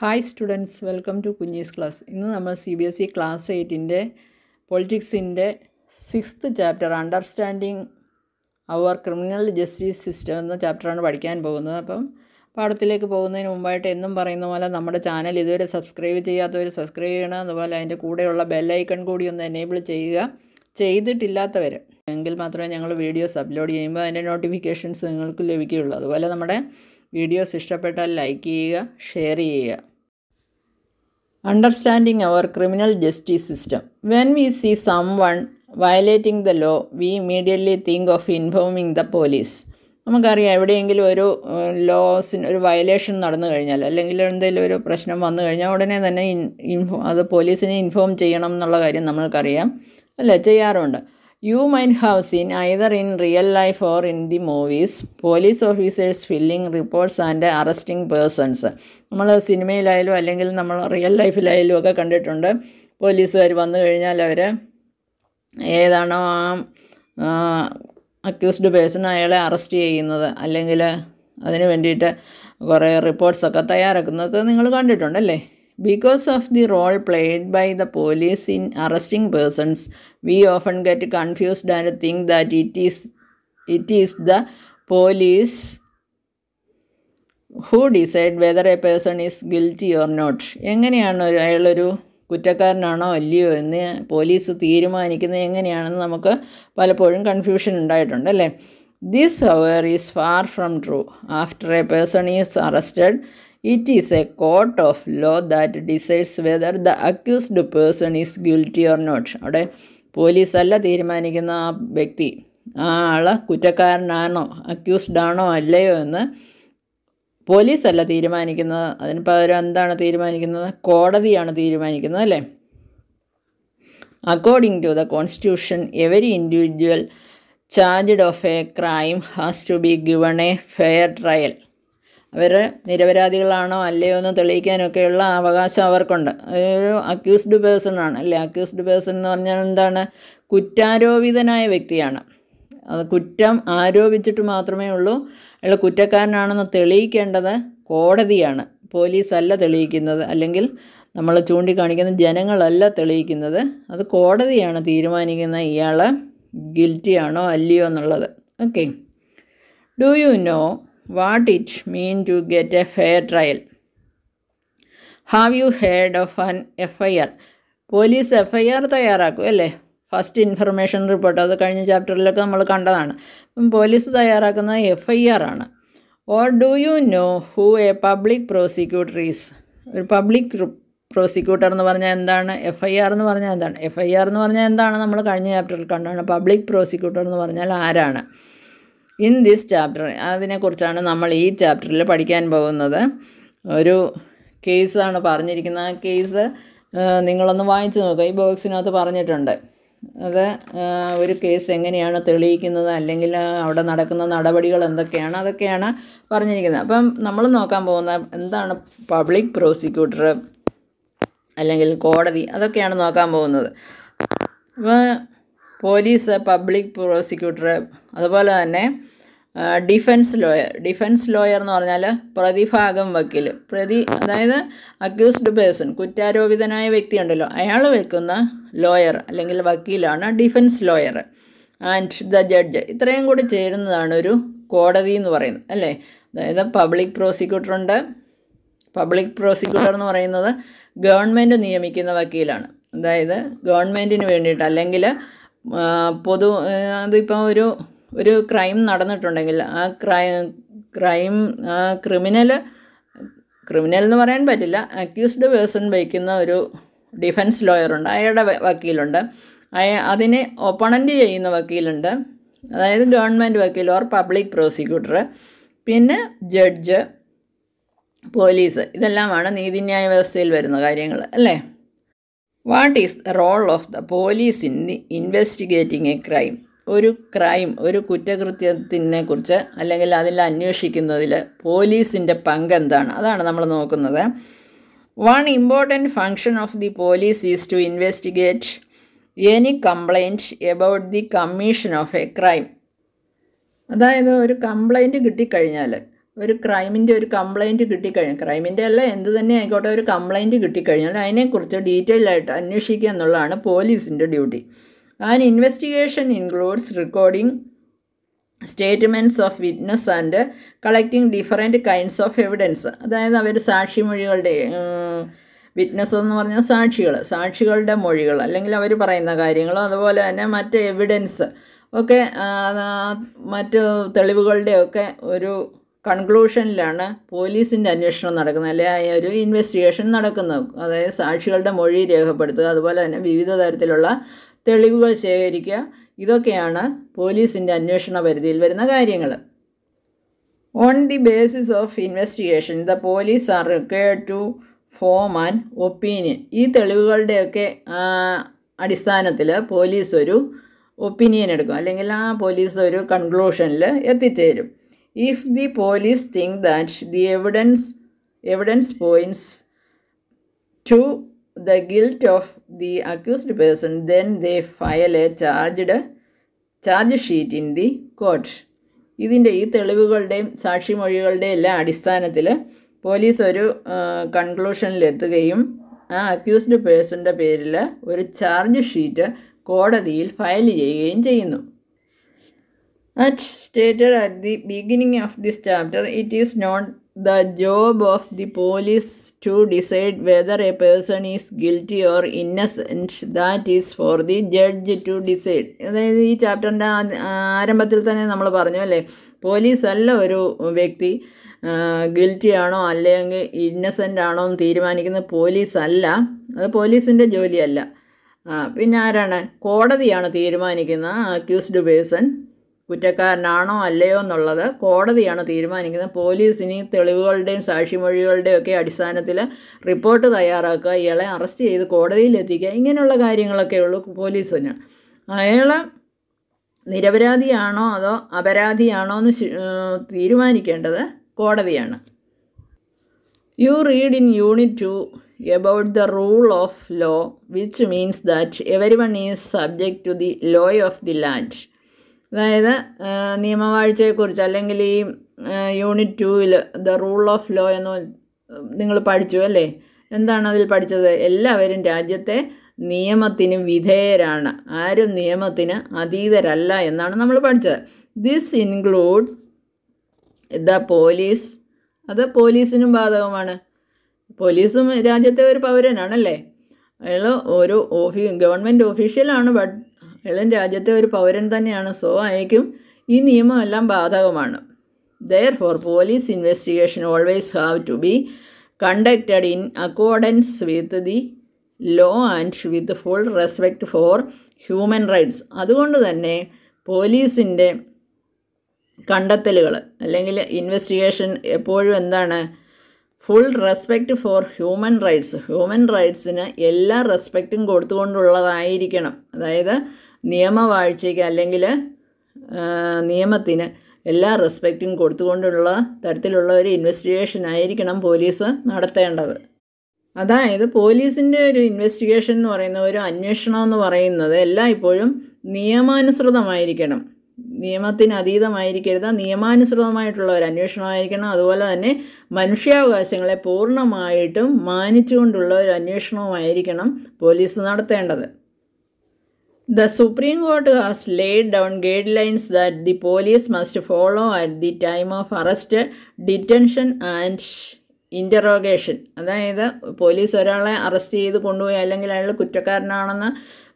Hi students welcome to കുഞ്ഞീസ് class ഇന്ന് നമ്മൾ C B S E class എയ്റ്റിൻ്റെ പൊളിറ്റിക്സിൻ്റെ sixth chapter understanding our criminal justice system എന്ന ചാപ്റ്ററാണ് പഠിക്കാൻ പോകുന്നത് അപ്പം പാഠത്തിലേക്ക് പോകുന്നതിന് മുമ്പായിട്ട് എന്നും പറയുന്ന പോലെ നമ്മുടെ ചാനൽ ഇതുവരെ സബ്സ്ക്രൈബ് ചെയ്യാത്തവർ സബ്സ്ക്രൈബ് ചെയ്യണം അതുപോലെ അതിൻ്റെ കൂടെയുള്ള ബെല്ലൈക്കൺ കൂടി ഒന്ന് എനേബിൾ ചെയ്യുക ചെയ്തിട്ടില്ലാത്തവർ എങ്കിൽ മാത്രമേ ഞങ്ങൾ വീഡിയോസ് അപ്ലോഡ് ചെയ്യുമ്പോൾ അതിൻ്റെ നോട്ടിഫിക്കേഷൻസ് നിങ്ങൾക്ക് ലഭിക്കുകയുള്ളൂ അതുപോലെ നമ്മുടെ വീഡിയോസ് ഇഷ്ടപ്പെട്ടാൽ ലൈക്ക് ചെയ്യുക ഷെയർ ചെയ്യുക understanding our criminal justice system when we see someone violating the law we immediately think of informing the police നമുക്കറിയാം എവിടെയെങ്കിലും ഒരു ലോസിന് ഒരു വയലേഷൻ നടന്നു കഴിഞ്ഞാൽ അല്ലെങ്കിൽ എന്തെങ്കിലും ഒരു പ്രശ്നം വന്നു കഴിഞ്ഞാൽ ഉടനെ തന്നെ ഇൻഫോ അത് പോലീസിനെ ഇൻഫോം ചെയ്യണം എന്നുള്ള കാര്യം നമ്മൾക്കറിയാം അല്ലേ ചെയ്യാറുണ്ട് you might have seen either in real life or in the movies police officers filling reports and arresting persons നമ്മൾ സിനിമയിലായാലും അല്ലെങ്കിൽ നമ്മൾ റിയൽ ലൈഫിലായാലും ഒക്കെ കണ്ടിട്ടുണ്ട് പോലീസുകാർ വന്നു കഴിഞ്ഞാൽ അവർ ഏതാണോ ആ അക്യൂസ്ഡ് പേഴ്സൺ അയാളെ അറസ്റ്റ് ചെയ്യുന്നത് അല്ലെങ്കിൽ അതിന് വേണ്ടിയിട്ട് കുറേ റിപ്പോർട്ട്സൊക്കെ തയ്യാറാക്കുന്നതൊക്കെ നിങ്ങൾ കണ്ടിട്ടുണ്ടല്ലേ because of the role played by the police in arresting persons we often get confused and think that it is it is the police who decide whether a person is guilty or not എങ്ങനെയാണ് അയാളൊരു കുറ്റക്കാരനാണോ അല്ലയോ എന്ന് police തീരുമാനിക്കുന്നത് എങ്ങനെയാണെന്ന് നമുക്ക് പലപ്പോഴും confusion ഉണ്ടായിട്ടുണ്ട് അല്ലേ this however is far from true after a person is arrested it is a court of law that decides whether the accused person is guilty or not. അവിടെ പോലീസല്ല തീരുമാനിക്കുന്ന ആ വ്യക്തി ആ ആൾ കുറ്റക്കാരനാണോ അക്യൂസ്ഡ് ആണോ അല്ലയോ എന്ന് പോലീസല്ല തീരുമാനിക്കുന്നത് അതിന് പകരം എന്താണ് തീരുമാനിക്കുന്നത് കോടതിയാണ് തീരുമാനിക്കുന്നത് അല്ലേ according to the constitution every individual charged of a crime has to be given a fair trial അവർ നിരപരാധികളാണോ അല്ലയോ എന്ന് തെളിയിക്കാനൊക്കെയുള്ള അവകാശം അവർക്കുണ്ട് ഒരു അക്യൂസ്ഡ് പേഴ്സണാണ് അല്ലേ അക്യൂസ്ഡ് പേഴ്സൺ എന്ന് പറഞ്ഞാൽ എന്താണ് കുറ്റാരോപിതനായ വ്യക്തിയാണ് അത് കുറ്റം ആരോപിച്ചിട്ട് മാത്രമേ ഉള്ളൂ അയാൾ കുറ്റക്കാരനാണെന്ന് തെളിയിക്കേണ്ടത് കോടതിയാണ് പോലീസല്ല തെളിയിക്കുന്നത് അല്ലെങ്കിൽ നമ്മൾ ചൂണ്ടിക്കാണിക്കുന്ന ജനങ്ങളല്ല തെളിയിക്കുന്നത് അത് കോടതിയാണ് തീരുമാനിക്കുന്ന ഇയാൾ ഗിൽറ്റിയാണോ അല്ലയോ എന്നുള്ളത് okay do you know what it mean to get a fair trial have you heard of an F I R police F I R തയ്യാറാക്കും അല്ലേ ഫസ്റ്റ് ഇൻഫർമേഷൻ റിപ്പോർട്ട് അത് കഴിഞ്ഞ ചാപ്റ്ററിലൊക്കെ നമ്മൾ കണ്ടതാണ് അപ്പം പോലീസ് തയ്യാറാക്കുന്നത് എഫ് ഐ ആർ ആണ് or do you know who a public prosecutor is ഒരു പബ്ലിക് പ്രോസിക്യൂട്ടർ എന്ന് പറഞ്ഞാൽ എന്താണ് എഫ് ഐ ആർ എന്ന് പറഞ്ഞാൽ എന്താണ് എഫ് ഐ ആർ എന്ന് പറഞ്ഞാൽ എന്താണ് നമ്മൾ കഴിഞ്ഞ ചാപ്റ്ററിൽ കണ്ടതാണ് പബ്ലിക് പ്രോസിക്യൂട്ടർ എന്ന് പറഞ്ഞാൽ ആരാണ് ഇൻ ദിസ് ചാപ്റ്റർ അതിനെക്കുറിച്ചാണ് നമ്മൾ ഈ ചാപ്റ്ററിൽ പഠിക്കാൻ പോകുന്നത് ഒരു കേസാണ് പറഞ്ഞിരിക്കുന്നത് ആ കേസ് നിങ്ങളൊന്ന് വായിച്ചു നോക്കുക ഈ ബോക്സിനകത്ത് പറഞ്ഞിട്ടുണ്ട് അത് ഒരു കേസ് എങ്ങനെയാണ് തെളിയിക്കുന്നത് അല്ലെങ്കിൽ അവിടെ നടക്കുന്ന നടപടികൾ എന്തൊക്കെയാണ് അതൊക്കെയാണ് പറഞ്ഞിരിക്കുന്നത് അപ്പം നമ്മൾ നോക്കാൻ പോകുന്ന എന്താണ് പബ്ലിക് പ്രോസിക്യൂട്ടർ അല്ലെങ്കിൽ കോടതി അതൊക്കെയാണ് നോക്കാൻ പോകുന്നത് അപ്പോൾ പോലീസ് പബ്ലിക് പ്രോസിക്യൂട്ടർ അതുപോലെ തന്നെ ഡിഫൻസ് ലോയർ ഡിഫൻസ് ലോയർ എന്ന് പറഞ്ഞാൽ പ്രതിഭാഗം വക്കീൽ പ്രതി അതായത് അക്യൂസ്ഡ് പേഴ്സൺ കുറ്റാരോപിതനായ വ്യക്തിയുണ്ടല്ലോ അയാൾ വെക്കുന്ന ലോയർ അല്ലെങ്കിൽ വക്കീലാണ് defence lawyer and the judge ഇത്രയും കൂടി ചേരുന്നതാണ് ഒരു കോടതി എന്ന് പറയുന്നത് അല്ലേ അതായത് പബ്ലിക് പ്രോസിക്യൂട്ടറുണ്ട് പബ്ലിക് പ്രോസിക്യൂട്ടർ എന്ന് പറയുന്നത് ഗവൺമെൻറ് നിയമിക്കുന്ന വക്കീലാണ് അതായത് ഗവൺമെൻറ്റിന് വേണ്ടിയിട്ട് അല്ലെങ്കിൽ പൊതു അതിപ്പോൾ ഒരു ഒരു ക്രൈം നടന്നിട്ടുണ്ടെങ്കിൽ ആ ക്രൈം ക്രൈം ആ ക്രിമിനൽ ക്രിമിനൽ എന്ന് പറയാൻ പറ്റില്ല അക്യൂസ്ഡ് പേഴ്സൺ വയ്ക്കുന്ന ഒരു ഡിഫൻസ് ലോയറുണ്ട് അയാളുടെ വക്കീലുണ്ട് അയാ അതിനെ ഒപ്പണൻ്റ് ചെയ്യുന്ന വക്കീലുണ്ട് അതായത് ഗവൺമെൻറ് വക്കീൽ ഓർ പബ്ലിക് പ്രോസിക്യൂട്ടർ പിന്നെ ജഡ്ജ് പോലീസ് ഇതെല്ലാമാണ് നീതിന്യായ വ്യവസ്ഥയിൽ വരുന്ന കാര്യങ്ങൾ അല്ലേ what is the role of the police in the investigating a crime ഒരു ക്രൈം ഒരു കുറ്റകൃത്യത്തിനെ കുറിച്ച് അല്ലെങ്കിൽ അതിൽ അന്വേഷിക്കുന്നതിൽ പോലീസിൻ്റെ പങ്ക് എന്താണ് അതാണ് നമ്മൾ നോക്കുന്നത് one important function of the police is to investigate any complaint about the commission of a crime അതായത് ഒരു കംപ്ലൈൻറ്റ് കിട്ടിക്കഴിഞ്ഞാൽ ഒരു ക്രൈമിൻ്റെ ഒരു കംപ്ലൈൻറ്റ് കിട്ടിക്കഴിഞ്ഞാൽ ക്രൈമിൻ്റെ അല്ല എന്ത് തന്നെ ആയിക്കോട്ടെ ഒരു കംപ്ലൈൻറ്റ് കിട്ടിക്കഴിഞ്ഞാൽ അതിനെക്കുറിച്ച് ഡീറ്റെയിൽ ആയിട്ട് അന്വേഷിക്കുക എന്നുള്ളതാണ് പോലീസിൻ്റെ duty an investigation includes recording statements of witness and collecting different kinds of evidence അതായത് അവർ സാക്ഷിമൊഴികളുടെ വിറ്റ്നസ് എന്ന് പറഞ്ഞാൽ സാക്ഷികൾ സാക്ഷികളുടെ മൊഴികൾ അല്ലെങ്കിൽ അവർ പറയുന്ന കാര്യങ്ങളും അതുപോലെ തന്നെ മറ്റ് എവിഡൻസ് ഒക്കെ മറ്റ് തെളിവുകളുടെയൊക്കെ ഒരു കൺക്ലൂഷനിലാണ് പോലീസിൻ്റെ അന്വേഷണം നടക്കുന്നത് അല്ലെങ്കിൽ ഒരു ഇൻവെസ്റ്റിഗേഷൻ നടക്കുന്നത് അതായത് സാക്ഷികളുടെ മൊഴി രേഖപ്പെടുത്തുക അതുപോലെ തന്നെ വിവിധ തരത്തിലുള്ള തെളിവുകൾ ശേഖരിക്കുക ഇതൊക്കെയാണ് പോലീസിൻ്റെ അന്വേഷണ പരിധിയിൽ വരുന്ന കാര്യങ്ങൾ on the basis of investigation the police are required to form and opinion ഈ തെളിവുകളുടെയൊക്കെ അടിസ്ഥാനത്തിൽ പോലീസ് ഒരു ഒപ്പീനിയൻ എടുക്കും അല്ലെങ്കിൽ ആ പോലീസ് ഒരു കൺക്ലൂഷനിൽ എത്തിച്ചേരും if the police think that the evidence evidence points to the guilt of the accused person then they file a charged charge sheet in the court ഇതിൻ്റെ ഈ തെളിവുകളുടെയും സാക്ഷിമൊഴികളുടെയും എല്ലാം അടിസ്ഥാനത്തിൽ പോലീസ് ഒരു കൺക്ലൂഷനിലെത്തുകയും ആ അക്യൂസ്ഡ് പേഴ്സൻ്റെ പേരിൽ ഒരു ചാർജ് ഷീറ്റ് കോടതിയിൽ ഫയൽ ചെയ്യുകയും ചെയ്യുന്നു at stated at the beginning of this chapter it is not the job of the police to decide whether a person is guilty or innocent that is for the judge to decide അതായത് ഈ ചാപ്റ്ററിൻ്റെ ആരംഭത്തിൽ തന്നെ നമ്മൾ പറഞ്ഞു അല്ലേ police അല്ല ഒരു വ്യക്തി ഗിൽറ്റി ആണോ അല്ലെങ്കിൽ ഇന്നസെൻ്റ് ആണോ എന്ന് തീരുമാനിക്കുന്നത് പോലീസ് അല്ല അത് പോലീസിൻ്റെ ജോലിയല്ല പിന്നെ ആരാണ് കോടതിയാണ് തീരുമാനിക്കുന്ന അക്യൂസ്ഡ് പേഴ്സൺ കുറ്റക്കാരനാണോ അല്ലയോ എന്നുള്ളത് കോടതിയാണ് തീരുമാനിക്കുന്നത് പോലീസിന് തെളിവുകളുടെയും സാക്ഷിമൊഴികളുടെയും ഒക്കെ അടിസ്ഥാനത്തിൽ റിപ്പോർട്ട് തയ്യാറാക്കുക ഇയാളെ അറസ്റ്റ് ചെയ്ത് കോടതിയിൽ എത്തിക്കുക ഇങ്ങനെയുള്ള കാര്യങ്ങളൊക്കെ ഉള്ളൂ പോലീസിന് അയാൾ നിരപരാധിയാണോ അതോ അപരാധിയാണോ എന്ന് തീരുമാനിക്കേണ്ടത് കോടതിയാണ് you read in unit two about the of of law, which means that everyone is subject to the law of the land. അതായത് നിയമവാഴ്ചയെക്കുറിച്ച് അല്ലെങ്കിൽ ഈ യൂണിറ്റ് ടൂവിൽ ദ റൂൾ ഓഫ് ലോ എന്ന് നിങ്ങൾ പഠിച്ചു അല്ലേ എന്താണ് അതിൽ പഠിച്ചത് എല്ലാവരും രാജ്യത്തെ നിയമത്തിന് വിധേയരാണ് ആരും നിയമത്തിന് അതീതരല്ല എന്നാണ് നമ്മൾ പഠിച്ചത് ദിസ് ഇൻക്ലൂഡ് ദ പോലീസ് അത് പോലീസിനും ബാധകമാണ് പോലീസും രാജ്യത്തെ ഒരു പൗരനാണല്ലേ അയാൾ ഒരു ഓഫീ ഗവൺമെൻറ് ഓഫീഷ്യലാണ് ബട്ട് ഇളം രാജ്യത്തെ ഒരു പൗരൻ തന്നെയാണ് സോ അയക്കും ഈ നിയമമെല്ലാം ബാധകമാണ് therefore police investigation always have to be conducted in accordance with the law and with full respect for human rights അതുകൊണ്ട് തന്നെ പോലീസിൻ്റെ കണ്ടെത്തലുകൾ അല്ലെങ്കിൽ ഇൻവെസ്റ്റിഗേഷൻ എപ്പോഴും എന്താണ് full respect for human rights human rights എല്ലാ റെസ്പെക്റ്റും കൊടുത്തുകൊണ്ടുള്ളതായിരിക്കണം അതായത് നിയമവാഴ്ചയ്ക്ക് അല്ലെങ്കിൽ നിയമത്തിന് എല്ലാ റെസ്പെക്റ്റും കൊടുത്തുകൊണ്ടുള്ള തരത്തിലുള്ള ഒരു ഇൻവെസ്റ്റിഗേഷൻ ആയിരിക്കണം പോലീസ് നടത്തേണ്ടത് അതായത് പോലീസിൻ്റെ ഒരു ഇൻവെസ്റ്റിഗേഷൻ എന്ന് പറയുന്ന ഒരു അന്വേഷണം എന്ന് പറയുന്നത് എല്ലാം ഇപ്പോഴും നിയമാനുസൃതമായിരിക്കണം നിയമത്തിന് അതീതമായിരിക്കരുത് നിയമാനുസൃതമായിട്ടുള്ള ഒരു അന്വേഷണമായിരിക്കണം അതുപോലെ തന്നെ മനുഷ്യാവകാശങ്ങളെ പൂർണ്ണമായിട്ടും മാനിച്ചുകൊണ്ടുള്ള ഒരു അന്വേഷണവുമായിരിക്കണം പോലീസ് നടത്തേണ്ടത് the supreme court has laid down guide lines that the police must follow at the time of arrest detention and interrogation അതായത് പോലീസ് ഒരാളെ അറസ്റ്റ് ചെയ്ത് കൊണ്ടുപോയി അല്ലെങ്കിൽ അയാൾ കുറ്റക്കാരനാണെന്ന്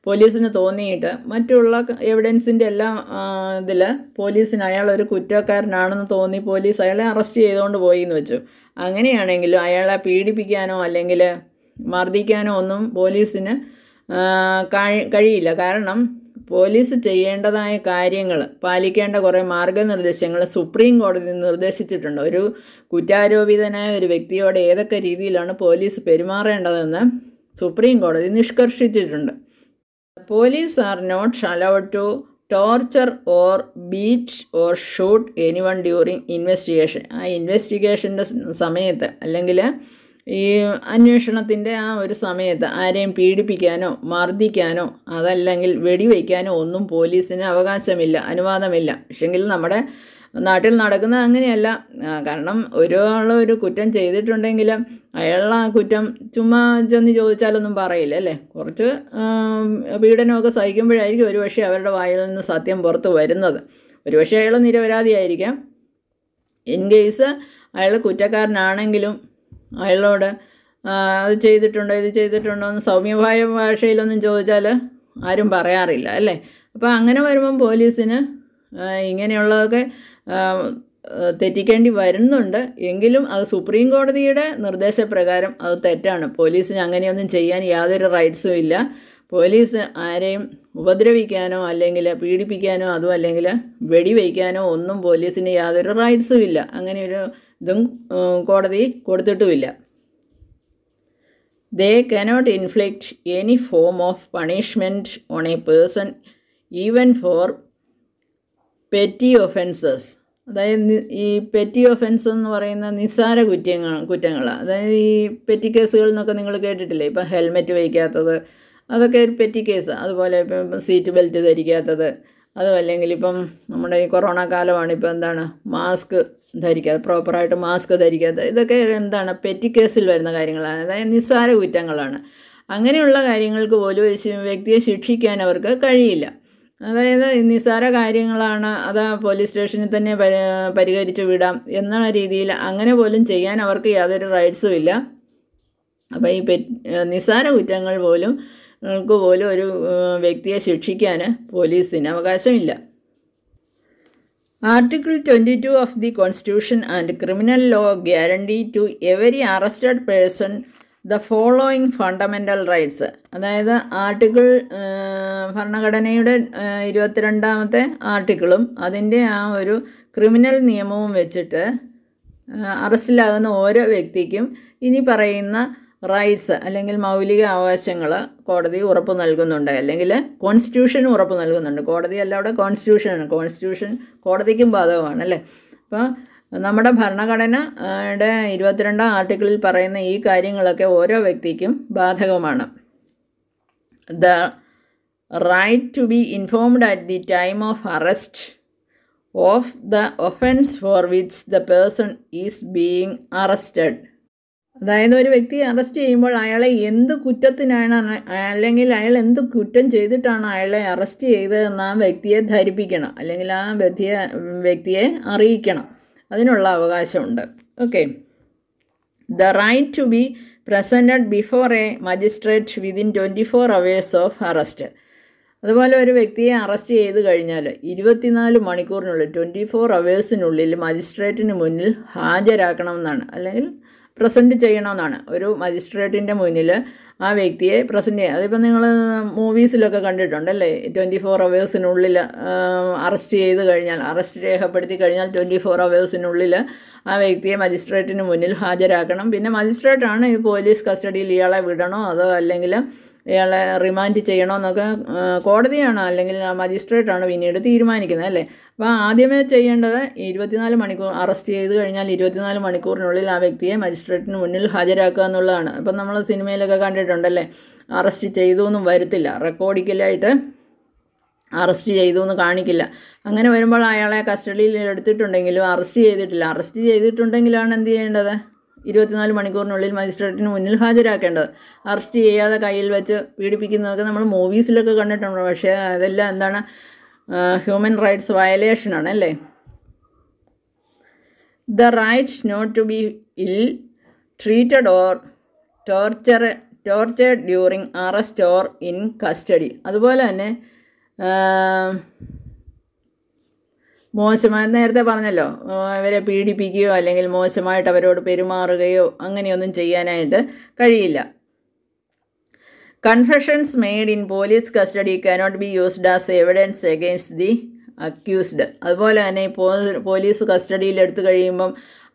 പോലീസിന് തോന്നിയിട്ട് മറ്റുള്ള എവിഡൻസിൻ്റെ എല്ലാം ഇതിൽ പോലീസിന് അയാൾ ഒരു കുറ്റക്കാരനാണെന്ന് തോന്നി പോലീസ് അയാളെ അറസ്റ്റ് ചെയ്തുകൊണ്ട് പോയി എന്ന് വെച്ചു അങ്ങനെയാണെങ്കിലും അയാളെ പീഡിപ്പിക്കാനോ അല്ലെങ്കിൽ മർദ്ദിക്കാനോ ഒന്നും പോലീസിന് കഴിയില്ല കാരണം പോലീസ് ചെയ്യേണ്ടതായ കാര്യങ്ങൾ പാലിക്കേണ്ട കുറേ മാർഗനിർദ്ദേശങ്ങൾ സുപ്രീം കോടതി നിർദ്ദേശിച്ചിട്ടുണ്ട് ഒരു കുറ്റാരോപിതനായ ഒരു വ്യക്തിയോട് ഏതൊക്കെ രീതിയിലാണ് പോലീസ് പെരുമാറേണ്ടതെന്ന് സുപ്രീം കോടതി നിഷ്കർഷിച്ചിട്ടുണ്ട് police are not allowed to torture or beat or shoot one during investigation ആ ഇൻവെസ്റ്റിഗേഷൻ്റെ സമയത്ത് അല്ലെങ്കിൽ ഈ അന്വേഷണത്തിൻ്റെ ആ ഒരു സമയത്ത് ആരെയും പീഡിപ്പിക്കാനോ മർദ്ദിക്കാനോ അതല്ലെങ്കിൽ വെടിവെക്കാനോ ഒന്നും പോലീസിന് അവകാശമില്ല അനുവാദമില്ല പക്ഷെങ്കിൽ നമ്മുടെ നാട്ടിൽ നടക്കുന്നത് അങ്ങനെയല്ല കാരണം ഒരാൾ ഒരു കുറ്റം ചെയ്തിട്ടുണ്ടെങ്കിൽ അയാളുടെ ആ കുറ്റം ചുമ്മാ ചെന്ന് ചോദിച്ചാലൊന്നും പറയില്ല അല്ലേ കുറച്ച് പീഡനമൊക്കെ സഹിക്കുമ്പോഴായിരിക്കും ഒരുപക്ഷെ അവരുടെ വായിൽ നിന്ന് സത്യം പുറത്ത് വരുന്നത് ഒരുപക്ഷെ അയാൾ നിരപരാധിയായിരിക്കാം ഇൻ കേസ് അയാൾ കുറ്റക്കാരനാണെങ്കിലും അയാളോട് അത് ചെയ്തിട്ടുണ്ടോ ഇത് ചെയ്തിട്ടുണ്ടോ എന്ന് സൗമ്യമായ ഭാഷയിലൊന്നും ചോദിച്ചാൽ ആരും പറയാറില്ല അല്ലേ അപ്പോൾ അങ്ങനെ വരുമ്പം പോലീസിന് ഇങ്ങനെയുള്ളതൊക്കെ തെറ്റിക്കേണ്ടി വരുന്നുണ്ട് എങ്കിലും അത് സുപ്രീം കോടതിയുടെ നിർദ്ദേശപ്രകാരം അത് തെറ്റാണ് പോലീസിന് അങ്ങനെയൊന്നും ചെയ്യാൻ യാതൊരു റൈറ്റ്സും ഇല്ല പോലീസ് ആരെയും ഉപദ്രവിക്കാനോ അല്ലെങ്കിൽ പീഡിപ്പിക്കാനോ അതും അല്ലെങ്കിൽ വെടിവയ്ക്കാനോ ഒന്നും പോലീസിന് യാതൊരു റൈറ്റ്സും ഇല്ല അങ്ങനെയൊരു ഇതും കോടതി കൊടുത്തിട്ടുമില്ല they cannot inflict any form of punishment on a person even for petty offences അതായത് ഈ പെറ്റി ഒഫൻസ് എന്ന് പറയുന്ന നിസ്സാര കുറ്റങ്ങൾ കുറ്റങ്ങളാണ് അതായത് ഈ പെറ്റി കേസുകൾ എന്നൊക്കെ നിങ്ങൾ കേട്ടിട്ടില്ലേ ഇപ്പം ഹെൽമെറ്റ് വയ്ക്കാത്തത് അതൊക്കെ ഒരു പെറ്റി കേസാണ് അതുപോലെ ഇപ്പം സീറ്റ് ബെൽറ്റ് ധരിക്കാത്തത് അതും അല്ലെങ്കിൽ ഇപ്പം നമ്മുടെ ഈ കൊറോണ കാലമാണ് ഇപ്പം എന്താണ് മാസ്ക് ധരിക്കാതെ പ്രോപ്പറായിട്ട് മാസ്ക് ധരിക്കാതെ ഇതൊക്കെ എന്താണ് പെറ്റി കേസിൽ വരുന്ന കാര്യങ്ങളാണ് അതായത് നിസ്സാര കുറ്റങ്ങളാണ് അങ്ങനെയുള്ള കാര്യങ്ങൾക്ക് പോലും വ്യക്തിയെ ശിക്ഷിക്കാൻ അവർക്ക് കഴിയില്ല അതായത് നിസ്സാര കാര്യങ്ങളാണ് അത് പോലീസ് സ്റ്റേഷനിൽ തന്നെ പരിഹരിച്ച് വിടാം എന്ന രീതിയിൽ അങ്ങനെ പോലും ചെയ്യാൻ അവർക്ക് യാതൊരു റൈറ്റ്സും ഇല്ല അപ്പോൾ ഈ പെ നിസ്സാര കുറ്റങ്ങൾ പോലും ക്ക് പോലും ഒരു വ്യക്തിയെ ശിക്ഷിക്കാൻ പോലീസിന് അവകാശമില്ല article twenty two of the constitution and criminal law guarantee to every arrested person the following fundamental rights അതായത് ആർട്ടിക്കിൾ ഭരണഘടനയുടെ ഇരുപത്തിരണ്ടാമത്തെ ആർട്ടിക്കിളും അതിൻ്റെ ആ ഒരു ക്രിമിനൽ നിയമവും വെച്ചിട്ട് അറസ്റ്റിലാകുന്ന ഓരോ വ്യക്തിക്കും ഇനി പറയുന്ന റൈറ്റ്സ് അല്ലെങ്കിൽ മൗലിക അവകാശങ്ങൾ കോടതി ഉറപ്പ് നൽകുന്നുണ്ട് അല്ലെങ്കിൽ കോൺസ്റ്റിറ്റ്യൂഷൻ ഉറപ്പ് നൽകുന്നുണ്ട് കോടതി അല്ല അവിടെ കോൺസ്റ്റിറ്റ്യൂഷനാണ് കോൺസ്റ്റിറ്റ്യൂഷൻ കോടതിക്കും ബാധകമാണ് അല്ലേ അപ്പോൾ നമ്മുടെ ഭരണഘടനയുടെ ഇരുപത്തിരണ്ടാം ആർട്ടിക്കിളിൽ പറയുന്ന ഈ കാര്യങ്ങളൊക്കെ ഓരോ വ്യക്തിക്കും ബാധകമാണ് the right to be informed at the time of arrest of the offence for which the person is being arrested അതായത് ഒരു വ്യക്തി അറസ്റ്റ് ചെയ്യുമ്പോൾ അയാളെ എന്ത് കുറ്റത്തിനാണ് അല്ലെങ്കിൽ അയാൾ എന്ത് കുറ്റം ചെയ്തിട്ടാണ് അയാളെ അറസ്റ്റ് ചെയ്തതെന്ന് ആ വ്യക്തിയെ ധരിപ്പിക്കണം അല്ലെങ്കിൽ ആ വ്യക്തിയെ വ്യക്തിയെ അറിയിക്കണം അതിനുള്ള അവകാശമുണ്ട് okay the right to be presented before a magistrate within twenty four hours of arrest അതുപോലെ ഒരു വ്യക്തിയെ അറസ്റ്റ് ചെയ്ത് കഴിഞ്ഞാൽ ഇരുപത്തിനാല് മണിക്കൂറിനുള്ളിൽ ട്വൻറ്റി ഫോർ അവേഴ്സിനുള്ളിൽ മജിസ്ട്രേറ്റിന് മുന്നിൽ ഹാജരാക്കണമെന്നാണ് അല്ലെങ്കിൽ പ്രസൻറ്റ് ചെയ്യണമെന്നാണ് ഒരു മജിസ്ട്രേറ്റിൻ്റെ മുന്നിൽ ആ വ്യക്തിയെ പ്രസൻറ്റ് ചെയ്യുക അതിപ്പോൾ നിങ്ങൾ മൂവീസിലൊക്കെ കണ്ടിട്ടുണ്ടല്ലേ ട്വൻറ്റി ഫോർ അവേഴ്സിനുള്ളിൽ അറസ്റ്റ് ചെയ്ത് കഴിഞ്ഞാൽ അറസ്റ്റ് രേഖപ്പെടുത്തി കഴിഞ്ഞാൽ ട്വൻറ്റി ഫോർ അവേഴ്സിനുള്ളിൽ ആ വ്യക്തിയെ മജിസ്ട്രേറ്റിന് മുന്നിൽ ഹാജരാക്കണം പിന്നെ മജിസ്ട്രേറ്റാണ് ഈ പോലീസ് കസ്റ്റഡിയിൽ ഇയാളെ വിടണോ അതോ അല്ലെങ്കിൽ ഇയാളെ റിമാൻഡ് ചെയ്യണമെന്നൊക്കെ കോടതിയാണ് അല്ലെങ്കിൽ മജിസ്ട്രേറ്റാണ് പിന്നീട് തീരുമാനിക്കുന്നത് അല്ലേ അപ്പോൾ ആദ്യമേ ചെയ്യേണ്ടത് ഇരുപത്തിനാല് മണിക്കൂർ അറസ്റ്റ് ചെയ്ത് കഴിഞ്ഞാൽ ഇരുപത്തിനാല് മണിക്കൂറിനുള്ളിൽ ആ വ്യക്തിയെ മജിസ്ട്രേറ്റിന് മുന്നിൽ ഹാജരാക്കുക എന്നുള്ളതാണ് അപ്പം നമ്മൾ സിനിമയിലൊക്കെ കണ്ടിട്ടുണ്ടല്ലേ അറസ്റ്റ് ചെയ്തു എന്നും വരത്തില്ല റെക്കോർഡിക്കലായിട്ട് അറസ്റ്റ് ചെയ്തു എന്ന് കാണിക്കില്ല അങ്ങനെ വരുമ്പോൾ അയാളെ കസ്റ്റഡിയിൽ എടുത്തിട്ടുണ്ടെങ്കിലും അറസ്റ്റ് ചെയ്തിട്ടില്ല അറസ്റ്റ് ചെയ്തിട്ടുണ്ടെങ്കിലാണ് എന്ത് ചെയ്യേണ്ടത് ഇരുപത്തിനാല് മണിക്കൂറിനുള്ളിൽ മജിസ്ട്രേറ്റിന് മുന്നിൽ ഹാജരാക്കേണ്ടത് അറസ്റ്റ് ചെയ്യാതെ കയ്യിൽ വെച്ച് പീഡിപ്പിക്കുന്നതൊക്കെ നമ്മൾ മൂവീസിലൊക്കെ കണ്ടിട്ടുണ്ട് പക്ഷേ അതെല്ലാം എന്താണ് ഹ്യൂമൻ റൈറ്റ്സ് വയലേഷനാണ് അല്ലേ the rights not to be ill treated or torture torture during arrest or in custody അതുപോലെ തന്നെ മോശമായി നേരത്തെ പറഞ്ഞല്ലോ അവരെ പീഡിപ്പിക്കുകയോ അല്ലെങ്കിൽ മോശമായിട്ട് അവരോട് പെരുമാറുകയോ അങ്ങനെയൊന്നും ചെയ്യാനായിട്ട് കഴിയില്ല confessions made in police custody cannot be used as evidence against the accused അതുപോലെ തന്നെ പോലീസ് കസ്റ്റഡിയിൽ എടുത്തു കഴിയുമ്പം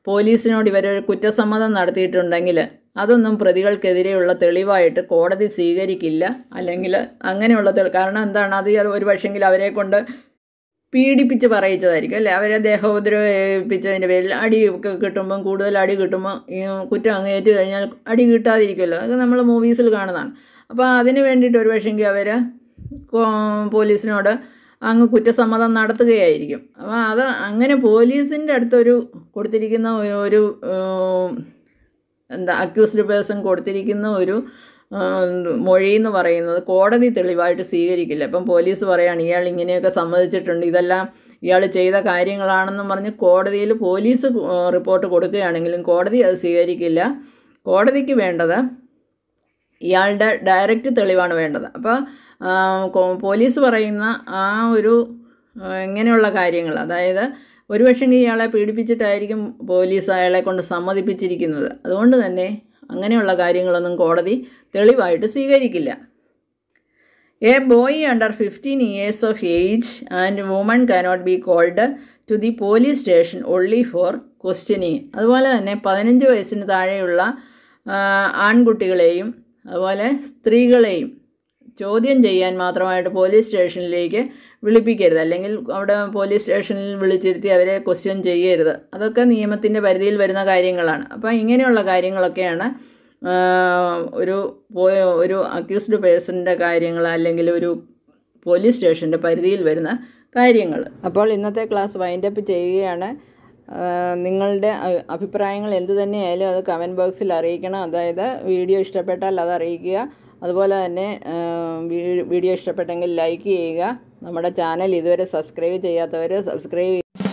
പോലീസിനോട് ഇവരൊരു കുറ്റസമ്മതം നടത്തിയിട്ടുണ്ടെങ്കിൽ അതൊന്നും പ്രതികൾക്കെതിരെയുള്ള തെളിവായിട്ട് കോടതി സ്വീകരിക്കില്ല അല്ലെങ്കിൽ അങ്ങനെയുള്ള തെളി കാരണം എന്താണ് അത് ഒരു പക്ഷെങ്കിൽ അവരെ കൊണ്ട് പീഡിപ്പിച്ച് പറയിച്ചതായിരിക്കും അല്ലേ അവരെ ദേഹോപദ്രവം ഏൽപ്പിച്ചതിൻ്റെ പേരിൽ അടി കിട്ടുമ്പം കൂടുതൽ അടി കിട്ടുമ്പോൾ കുറ്റം അങ്ങേറ്റ് കഴിഞ്ഞാൽ അടി കിട്ടാതിരിക്കുമല്ലോ അതൊക്കെ നമ്മൾ മൂവീസിൽ കാണുന്നതാണ് അപ്പോൾ അതിന് വേണ്ടിയിട്ട് ഒരു പക്ഷേങ്കിൽ അവർ പോലീസിനോട് അങ്ങ് കുറ്റസമ്മതം നടത്തുകയായിരിക്കും അപ്പോൾ അത് അങ്ങനെ പോലീസിൻ്റെ അടുത്തൊരു കൊടുത്തിരിക്കുന്ന ഒരു എന്താ അക്യൂസ്ഡ് പേഴ്സൺ കൊടുത്തിരിക്കുന്ന ഒരു മൊഴി എന്ന് പറയുന്നത് കോടതി തെളിവായിട്ട് സ്വീകരിക്കില്ല ഇപ്പം പോലീസ് പറയുകയാണ് ഇയാൾ ഇങ്ങനെയൊക്കെ സമ്മതിച്ചിട്ടുണ്ട് ഇതെല്ലാം ഇയാൾ ചെയ്ത കാര്യങ്ങളാണെന്നും പറഞ്ഞ് കോടതിയിൽ പോലീസ് റിപ്പോർട്ട് കൊടുക്കുകയാണെങ്കിലും കോടതി അത് സ്വീകരിക്കില്ല കോടതിക്ക് വേണ്ടത് ഇയാളുടെ ഡയറക്റ്റ് തെളിവാണ് വേണ്ടത് അപ്പോൾ പോലീസ് പറയുന്ന ആ ഒരു ഇങ്ങനെയുള്ള കാര്യങ്ങൾ അതായത് ഒരുപക്ഷെങ്കിൽ ഇയാളെ പീഡിപ്പിച്ചിട്ടായിരിക്കും പോലീസ് അയാളെ കൊണ്ട് സമ്മതിപ്പിച്ചിരിക്കുന്നത് അതുകൊണ്ട് തന്നെ അങ്ങനെയുള്ള കാര്യങ്ങളൊന്നും കോടതി തെളിവായിട്ട് സ്വീകരിക്കില്ല a boy under fifteen years of age and woman cannot be called to the police station only for questioning അതുപോലെ തന്നെ പതിനഞ്ച് വയസ്സിന് താഴെയുള്ള ആൺകുട്ടികളെയും അതുപോലെ സ്ത്രീകളെയും ചോദ്യം ചെയ്യാൻ മാത്രമായിട്ട് പോലീസ് സ്റ്റേഷനിലേക്ക് വിളിപ്പിക്കരുത് അല്ലെങ്കിൽ അവിടെ പോലീസ് സ്റ്റേഷനിൽ വിളിച്ചിരുത്തി അവരെ ക്വസ്റ്റ്യൻ ചെയ്യരുത് അതൊക്കെ നിയമത്തിൻ്റെ പരിധിയിൽ വരുന്ന കാര്യങ്ങളാണ് അപ്പോൾ ഇങ്ങനെയുള്ള കാര്യങ്ങളൊക്കെയാണ് ഒരു ഒരു അക്യൂസ്ഡ് പേഴ്സണിൻ്റെ കാര്യങ്ങൾ അല്ലെങ്കിൽ ഒരു പോലീസ് സ്റ്റേഷൻ്റെ പരിധിയിൽ വരുന്ന കാര്യങ്ങൾ അപ്പോൾ ഇന്നത്തെ ക്ലാസ് വൈൻഡപ്പ് ചെയ്യുകയാണ് നിങ്ങളുടെ അഭിപ്രായങ്ങൾ എന്തു തന്നെയായാലും അത് കമൻറ്റ് ബോക്സിൽ അറിയിക്കണം അതായത് വീഡിയോ ഇഷ്ടപ്പെട്ടാൽ അത് അറിയിക്കുക അതുപോലെ തന്നെ വീഡിയോ ഇഷ്ടപ്പെട്ടെങ്കിൽ ലൈക്ക് ചെയ്യുക നമ്മുടെ ചാനൽ ഇതുവരെ സബ്സ്ക്രൈബ് ചെയ്യാത്തവർ സബ്സ്ക്രൈബ്